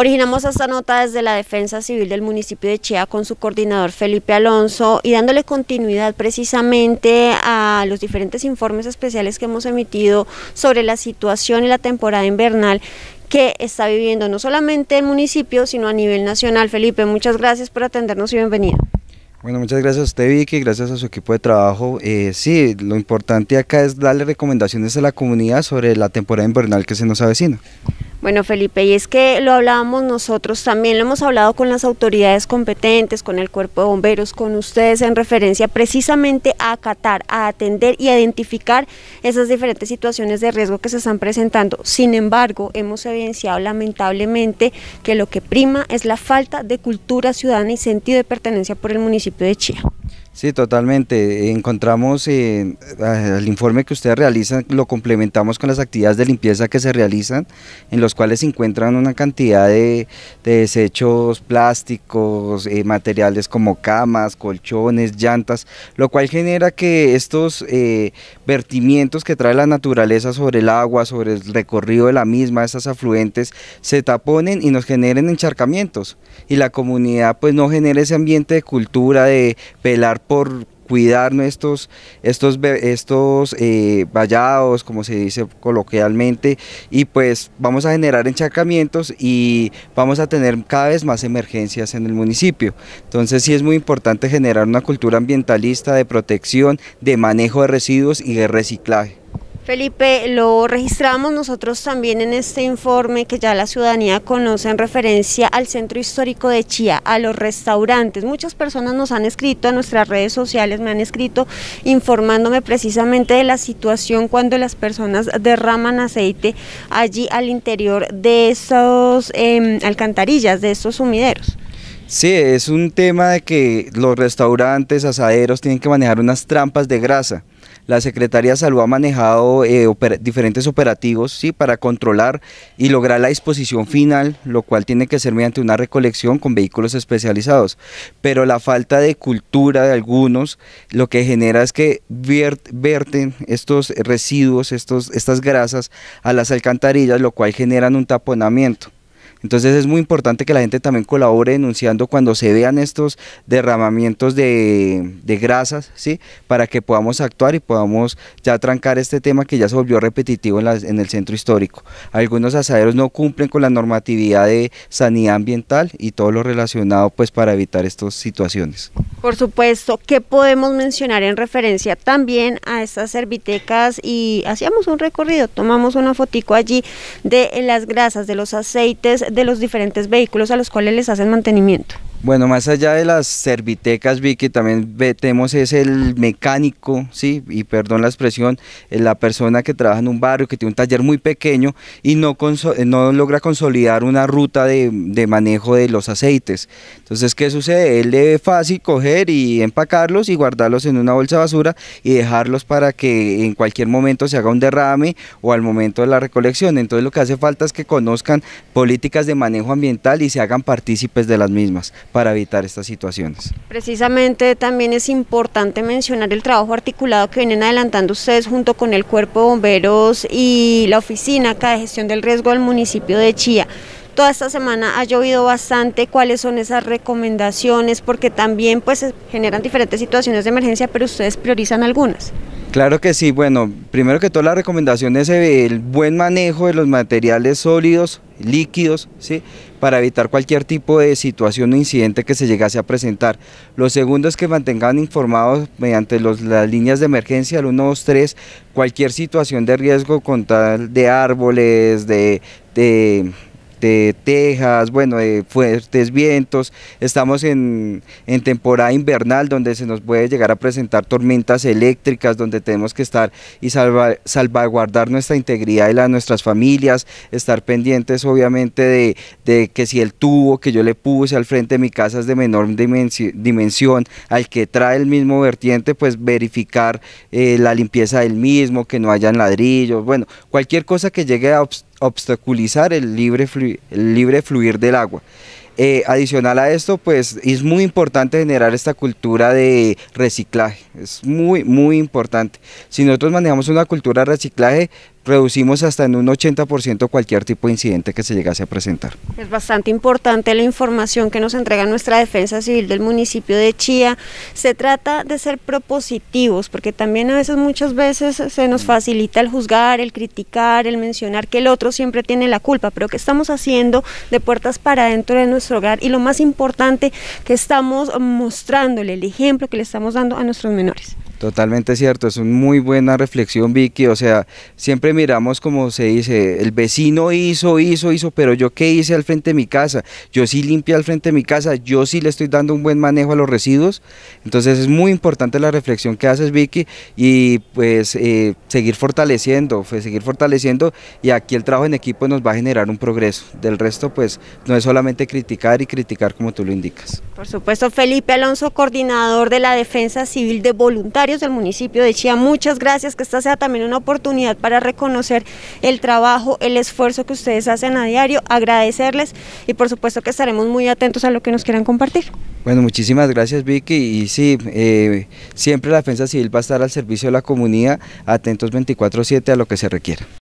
Originamos esta nota desde la Defensa Civil del municipio de Chía con su coordinador Felipe Alonso y dándole continuidad precisamente a los diferentes informes especiales que hemos emitido sobre la situación y la temporada invernal que está viviendo no solamente el municipio, sino a nivel nacional. Felipe, muchas gracias por atendernos y bienvenido. Bueno, muchas gracias a usted Vicky, gracias a su equipo de trabajo. Eh, sí, lo importante acá es darle recomendaciones a la comunidad sobre la temporada invernal que se nos avecina. Bueno, Felipe, y es que lo hablábamos nosotros, también lo hemos hablado con las autoridades competentes, con el cuerpo de bomberos, con ustedes en referencia precisamente a acatar, a atender y a identificar esas diferentes situaciones de riesgo que se están presentando. Sin embargo, hemos evidenciado lamentablemente que lo que prima es la falta de cultura ciudadana y sentido de pertenencia por el municipio de Chía. Sí, totalmente. Encontramos el eh, informe que ustedes realizan, lo complementamos con las actividades de limpieza que se realizan, en los cuales se encuentran una cantidad de, desechos plásticos, eh, materiales como camas, colchones, llantas, lo cual genera que estos eh, vertimientos que trae la naturaleza sobre el agua, sobre el recorrido de la misma, esas afluentes, se taponen y nos generen encharcamientos. Y la comunidad pues no genera ese ambiente de cultura, de pelar por cuidar estos, estos, estos eh, vallados, como se dice coloquialmente, y pues vamos a generar encharcamientos y vamos a tener cada vez más emergencias en el municipio. Entonces sí es muy importante generar una cultura ambientalista de protección, de manejo de residuos y de reciclaje. Felipe, lo registramos nosotros también en este informe que ya la ciudadanía conoce en referencia al centro histórico de Chía, a los restaurantes. Muchas personas nos han escrito a nuestras redes sociales, me han escrito informándome precisamente de la situación cuando las personas derraman aceite allí al interior de esos em, alcantarillas, de esos sumideros. Sí, es un tema de que los restaurantes, asaderos tienen que manejar unas trampas de grasa la Secretaría de Salud ha manejado eh, diferentes operativos ¿sí? para controlar y lograr la disposición final, lo cual tiene que ser mediante una recolección con vehículos especializados. Pero la falta de cultura de algunos lo que genera es que verten estos residuos, estos, estas grasas a las alcantarillas, lo cual generan un taponamiento. Entonces es muy importante que la gente también colabore denunciando cuando se vean estos derramamientos de, grasas, ¿sí? Para que podamos actuar y podamos ya trancar este tema que ya se volvió repetitivo en, en el centro histórico. Algunos asaderos no cumplen con la normatividad de sanidad ambiental y todo lo relacionado pues para evitar estas situaciones. Por supuesto, ¿qué podemos mencionar en referencia también a estas servitecas? Y hacíamos un recorrido, tomamos una fotico allí de las grasas, de los aceites, de los diferentes vehículos a los cuales les hacen mantenimiento. Bueno, más allá de las servitecas, Vicky, también tenemos es el mecánico, sí, y perdón la expresión, eh, la persona que trabaja en un barrio, que tiene un taller muy pequeño y no, eh, no logra consolidar una ruta de, manejo de los aceites. Entonces, ¿qué sucede? Él debe fácil coger y empacarlos y guardarlos en una bolsa de basura y dejarlos para que en cualquier momento se haga un derrame o al momento de la recolección. Entonces, lo que hace falta es que conozcan políticas de manejo ambiental y se hagan partícipes de las mismas para evitar estas situaciones. Precisamente también es importante mencionar el trabajo articulado que vienen adelantando ustedes junto con el Cuerpo de Bomberos y la Oficina de Gestión del Riesgo del municipio de Chía. Toda esta semana ha llovido bastante, cuáles son esas recomendaciones, porque también pues generan diferentes situaciones de emergencia, pero ustedes priorizan algunas. Claro que sí, bueno, primero que todo la recomendación es el buen manejo de los materiales sólidos, líquidos, ¿sí? para evitar cualquier tipo de situación o incidente que se llegase a presentar. Lo segundo es que mantengan informados mediante las líneas de emergencia, el 123, cualquier situación de riesgo con tal de árboles, de de Texas, bueno, de fuertes vientos. Estamos en, en temporada invernal donde se nos puede llegar a presentar tormentas eléctricas, donde tenemos que estar y salvaguardar nuestra integridad y la de nuestras familias, estar pendientes obviamente de, que si el tubo que yo le puse al frente de mi casa es de menor dimensión, al que trae el mismo vertiente, pues verificar eh, la limpieza del mismo, que no hayan ladrillos, bueno, cualquier cosa que llegue a obstaculizar el libre, fluir, libre fluir del agua. Eh, adicional a esto, pues es muy importante generar esta cultura de reciclaje, es muy, muy importante. Si nosotros manejamos una cultura de reciclaje, reducimos hasta en un 80% cualquier tipo de incidente que se llegase a presentar. Es bastante importante la información que nos entrega nuestra Defensa Civil del municipio de Chía. Se trata de ser propositivos, porque también a veces, muchas veces se nos facilita el juzgar, el criticar, el mencionar que el otro siempre tiene la culpa, pero que estamos haciendo de puertas para dentro de nuestro hogar y lo más importante que estamos mostrándole el ejemplo que le estamos dando a nuestros menores. Totalmente cierto, es una muy buena reflexión Vicky, o sea, siempre miramos como se dice, el vecino hizo, hizo, hizo, pero yo qué hice al frente de mi casa, yo sí limpia al frente de mi casa, yo sí le estoy dando un buen manejo a los residuos, entonces es muy importante la reflexión que haces Vicky y pues eh, seguir fortaleciendo, pues, seguir fortaleciendo y aquí el trabajo en equipo nos va a generar un progreso, del resto pues no es solamente criticar y criticar como tú lo indicas. Por supuesto, Felipe Alonso, coordinador de la Defensa Civil de Voluntarios del municipio de Chía, muchas gracias, que esta sea también una oportunidad para reconocer el trabajo, el esfuerzo que ustedes hacen a diario, agradecerles y por supuesto que estaremos muy atentos a lo que nos quieran compartir. Bueno, muchísimas gracias Vicky y sí, eh, siempre la Defensa Civil va a estar al servicio de la comunidad, atentos 24-7 a lo que se requiera.